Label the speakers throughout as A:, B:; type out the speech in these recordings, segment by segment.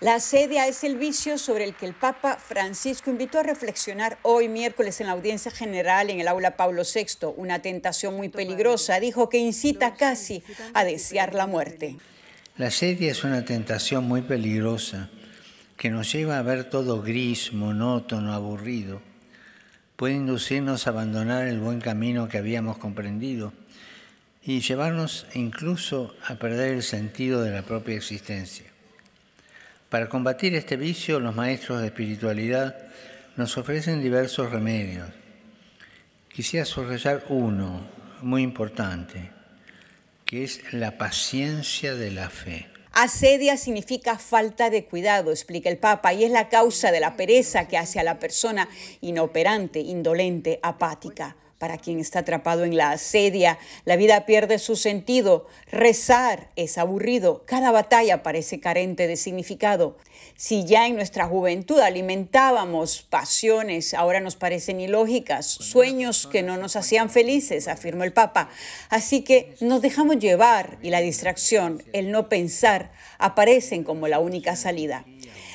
A: La sedia es el vicio sobre el que el Papa Francisco invitó a reflexionar hoy miércoles en la audiencia general en el aula Pablo VI, una tentación muy peligrosa, dijo que incita casi a desear la muerte.
B: La sedia es una tentación muy peligrosa que nos lleva a ver todo gris, monótono, aburrido. Puede inducirnos a abandonar el buen camino que habíamos comprendido y llevarnos incluso a perder el sentido de la propia existencia. Para combatir este vicio, los maestros de espiritualidad nos ofrecen diversos remedios. Quisiera subrayar uno muy importante, que es la paciencia de la fe.
A: Asedia significa falta de cuidado, explica el Papa, y es la causa de la pereza que hace a la persona inoperante, indolente, apática. Para quien está atrapado en la asedia, la vida pierde su sentido. Rezar es aburrido. Cada batalla parece carente de significado. Si ya en nuestra juventud alimentábamos pasiones, ahora nos parecen ilógicas, sueños que no nos hacían felices, afirmó el Papa. Así que nos dejamos llevar y la distracción, el no pensar, aparecen como la única salida.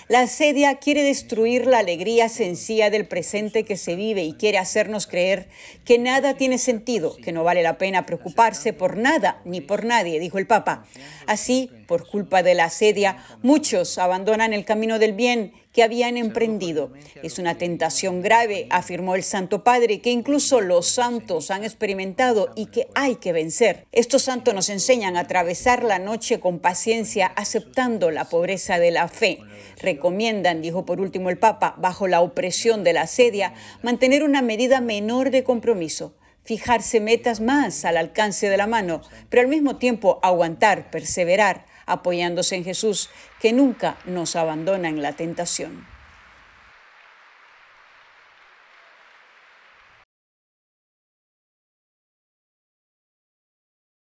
A: La sedia quiere destruir la alegría sencilla del presente que se vive y quiere hacernos creer que nada tiene sentido, que no vale la pena preocuparse por nada ni por nadie, dijo el Papa. Así, por culpa de la sedia, muchos abandonan el camino del bien que habían emprendido. Es una tentación grave, afirmó el Santo Padre, que incluso los santos han experimentado y que hay que vencer. Estos santos nos enseñan a atravesar la noche con paciencia, aceptando la pobreza de la fe. Recomiendan, dijo por último el Papa, bajo la opresión de la sedia, mantener una medida menor de compromiso fijarse metas más al alcance de la mano, pero al mismo tiempo aguantar, perseverar, apoyándose en Jesús, que nunca nos abandona en la tentación.